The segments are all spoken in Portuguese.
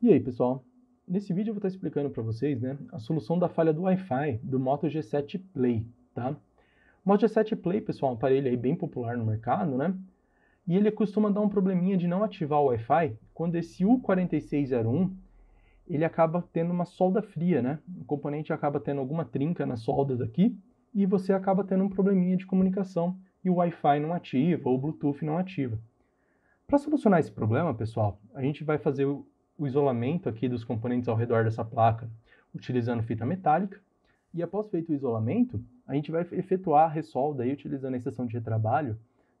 E aí, pessoal? Nesse vídeo eu vou estar explicando para vocês né, a solução da falha do Wi-Fi do Moto G7 Play, tá? O Moto G7 Play, pessoal, é um aparelho aí bem popular no mercado, né? E ele costuma dar um probleminha de não ativar o Wi-Fi quando esse U4601 ele acaba tendo uma solda fria, né? O componente acaba tendo alguma trinca nas soldas aqui e você acaba tendo um probleminha de comunicação e o Wi-Fi não ativa ou o Bluetooth não ativa. Para solucionar esse problema, pessoal, a gente vai fazer o isolamento aqui dos componentes ao redor dessa placa utilizando fita metálica. E após feito o isolamento, a gente vai efetuar a ressolda aí, utilizando a estação de trabalho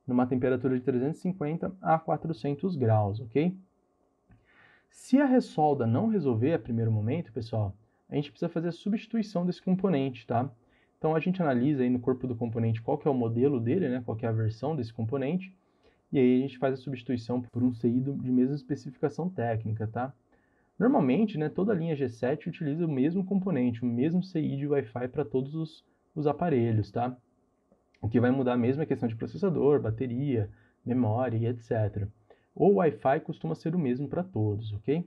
numa temperatura de 350 a 400 graus, ok? Se a ressolda não resolver a primeiro momento, pessoal, a gente precisa fazer a substituição desse componente, tá? Então a gente analisa aí no corpo do componente qual que é o modelo dele, né, qual que é a versão desse componente, e aí a gente faz a substituição por um CI de mesma especificação técnica, tá? Normalmente, né, toda a linha G7 utiliza o mesmo componente, o mesmo CI de Wi-Fi para todos os, os aparelhos, tá? O que vai mudar mesmo é a questão de processador, bateria, memória e etc. O Wi-Fi costuma ser o mesmo para todos, ok?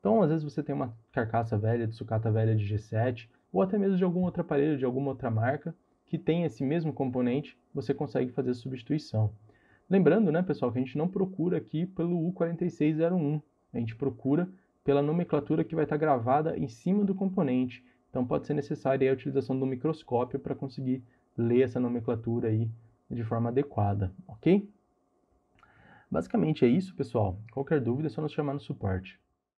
Então, às vezes você tem uma carcaça velha, de sucata velha de G7, ou até mesmo de algum outro aparelho, de alguma outra marca, que tem esse mesmo componente, você consegue fazer a substituição. Lembrando, né, pessoal, que a gente não procura aqui pelo U4601, a gente procura pela nomenclatura que vai estar gravada em cima do componente. Então pode ser necessária a utilização do microscópio para conseguir ler essa nomenclatura aí de forma adequada, ok? Basicamente é isso, pessoal. Qualquer dúvida é só nos chamar no suporte.